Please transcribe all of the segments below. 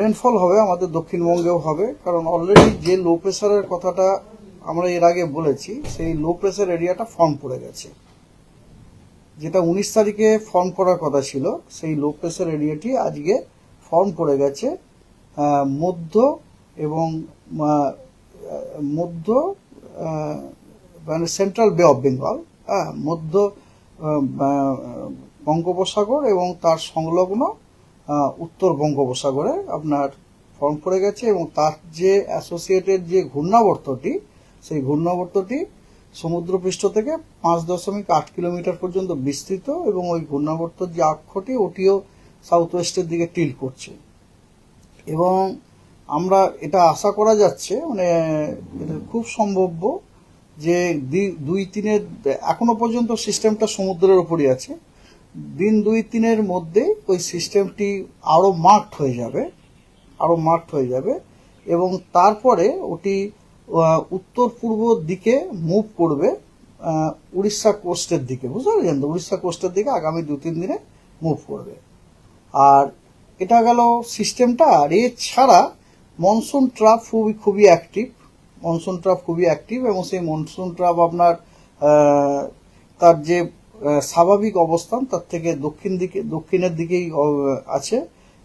rainfall হবে আমাদের দক্ষিণবঙ্গেও হবে কারণ অলরেডি যে লো প্রেশারের কথাটা আমরা এর আগে বলেছি সেই লো প্রেশার এরিয়াটা ফর্ম পড়ে গেছে যেটা উনিশ তারিখে ফর্ম করার কথা ছিল সেই লো প্রেশার এরিয়াটি আজকে ফর্ম পড়ে গেছে মধ্য এবং মধ্য মানে সেন্ট্রাল বে অফ বেঙ্গল মধ্য বঙ্গোপসাগর এবং তার সংলগ্ন উত্তর বঙ্গোপসাগরে আপনার ফর্ম করে গেছে এবং তার যে অ্যাসোসিয়েটেড যে ঘূর্ণাবর্তটি সেই ঘূর্ণাবর্তটি সমুদ্রপৃষ্ঠ থেকে পাঁচ দশমিক আট কিলোমিটার পর্যন্ত বিস্তৃত এবং ওই ঘূর্ণাবর্ত যে অক্ষটি ওটিও সাউথ ওয়েস্টের দিকে টিল করছে এবং আমরা এটা আশা করা যাচ্ছে মানে এটা খুব সম্ভব্য যে দুই তিনের এখনো পর্যন্ত সিস্টেমটা সমুদ্রের ওপরই আছে দিন দুই তিনের মধ্যে ওই সিস্টেমটি আরও মার্কড হয়ে যাবে আরও মার্কড হয়ে যাবে এবং তারপরে ওটি উত্তর পূর্ব দিকে মুভ করবে উড়িষ্যা কোস্টের দিকে বুঝতে তো উড়িষ্যা কোস্টের দিকে আগামী দু তিন দিনে মুভ করবে আর এটা গেল সিস্টেমটা আর এছাড়া মনসুন ট্রাফ খুবই খুবই অ্যাক্টিভ মনসুন ট্রাফ খুবই অ্যাক্টিভ এবং সেই মনসুন ট্রাফ আপনার তার যে স্বাভাবিক অবস্থান তার থেকে দক্ষিণ দিকে দক্ষিণের দিকেই আছে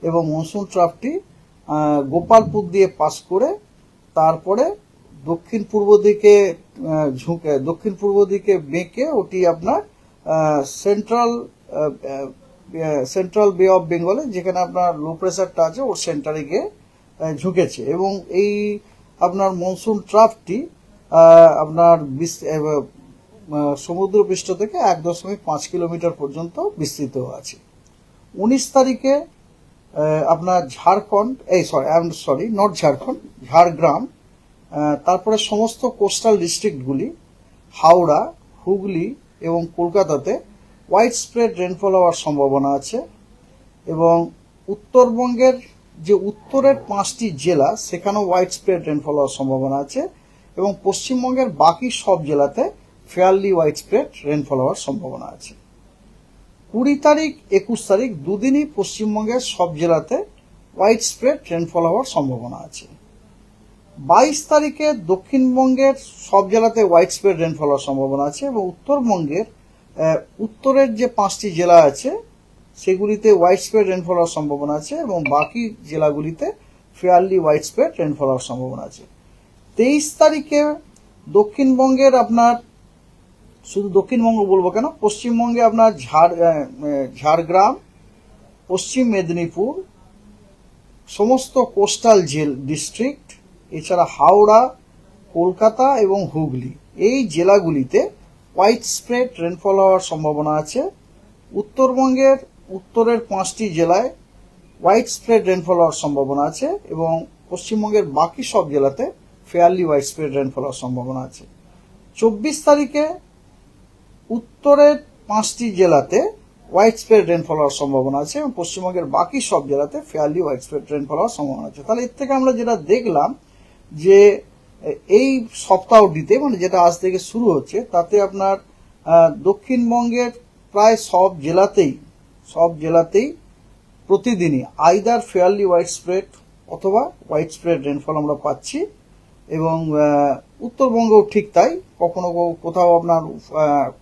এবং মনসুন ট্রাফটি গোপালপুর দিয়ে পাস করে তারপরে দক্ষিণ পূর্ব দিকে ঝুঁকে দক্ষিণ পূর্ব দিকে বেঁকে ওটি আপনার সেন্ট্রাল সেন্ট্রাল বে অফ বেঙ্গলে যেখানে আপনার লো প্রেশারটা আছে ওর সেন্টারে গিয়ে ঝুঁকেছে এবং এই আপনার মনসুন ট্রাফটি আপনার সমুদ্রপৃষ্ঠ থেকে এক দশমিক পাঁচ কিলোমিটার পর্যন্ত বিস্তৃত আছে উনিশ তারিখে আপনার ঝাড়খণ্ড এই sorry I am sorry not Jharkhand Jhargram তারপরে সমস্ত কোস্টাল ডিস্ট্রিক্টগুলি হাওড়া হুগলি এবং কলকাতাতে হোয়াইট স্প্রেড রেনফল হওয়ার সম্ভাবনা আছে এবং উত্তরবঙ্গের যে উত্তরের পাঁচটি জেলা সেখানেও হোয়াইট স্প্রেড রেনফল হওয়ার সম্ভাবনা আছে এবং পশ্চিমবঙ্গের বাকি সব জেলাতে ফেয়ারলি ওয়াইড স্প্রেড রেনফল হওয়ার সম্ভাবনা আছে কুড়ি তারিখ একুশ তারিখ দুদিনই পশ্চিমবঙ্গের সব জেলাতে ওয়াইড স্প্রেড রেনফল হওয়ার সম্ভাবনা আছে বাইশ তারিখে দক্ষিণবঙ্গের সব জেলাতে ওয়াইড স্প্রেড রেনফল হওয়ার সম্ভাবনা আছে এবং উত্তরবঙ্গের উত্তরের যে পাঁচটি জেলা আছে সেগুলিতে ওয়াইড স্প্রেড রেনফল হওয়ার সম্ভাবনা আছে এবং বাকি জেলাগুলিতে ফেয়ারলি ওয়াইড স্প্রেড রেনফল হওয়ার সম্ভাবনা আছে তেইশ তারিখে দক্ষিণবঙ্গের আপনার শুধু দক্ষিণবঙ্গ বলবো কেন পশ্চিমবঙ্গে আপনার ঝাড় ঝাড়গ্রাম পশ্চিম মেদিনীপুর সমস্ত কোস্টাল জেল ডিস্ট্রিক্ট এছাড়া হাওড়া কলকাতা এবং হুগলি এই জেলাগুলিতে হোয়াইট স্প্রেড রেনফল হওয়ার সম্ভাবনা আছে উত্তরবঙ্গের উত্তরের পাঁচটি জেলায় হোয়াইট স্প্রেড রেনফল হওয়ার সম্ভাবনা আছে এবং পশ্চিমবঙ্গের বাকি সব জেলাতে ফেয়ারলি হোয়াইট স্প্রেড রেনফল হওয়ার সম্ভাবনা আছে চব্বিশ তারিখে উত্তরের পাঁচটি জেলাতে হোয়াইট স্প্রেড রেনফল হওয়ার সম্ভাবনা আছে এবং পশ্চিমবঙ্গের বাকি সব জেলাতে ফেয়ারলি হোয়াইট স্প্রেড রেনফল হওয়ার সম্ভাবনা আছে তাহলে এর থেকে আমরা যেটা দেখলাম যে এই সপ্তাহটিতে মানে যেটা আজ থেকে শুরু হচ্ছে তাতে আপনার দক্ষিণবঙ্গের প্রায় সব জেলাতেই সব জেলাতেই প্রতিদিনই আইদার ফেয়ারলি হোয়াইট স্প্রেড অথবা হোয়াইট স্প্রেড রেনফল আমরা পাচ্ছি এবং উত্তরবঙ্গ ঠিক তাই কখনো কোথাও আপনার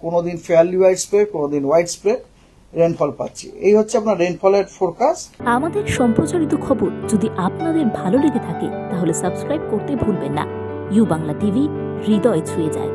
কোনো দিন ফেয়ারলি হোয়াইট স্প্রে কোনো দিন হোয়াইট স্প্রে রেনফল পাচ্ছি এই হচ্ছে আপনার রেনফলের ফোরকাস্ট আমাদের সম্প্রচারিত খবর যদি আপনাদের ভালো লেগে থাকে তাহলে সাবস্ক্রাইব করতে ভুলবেন না ইউ বাংলা টিভি হৃদয় ছুঁয়ে যায়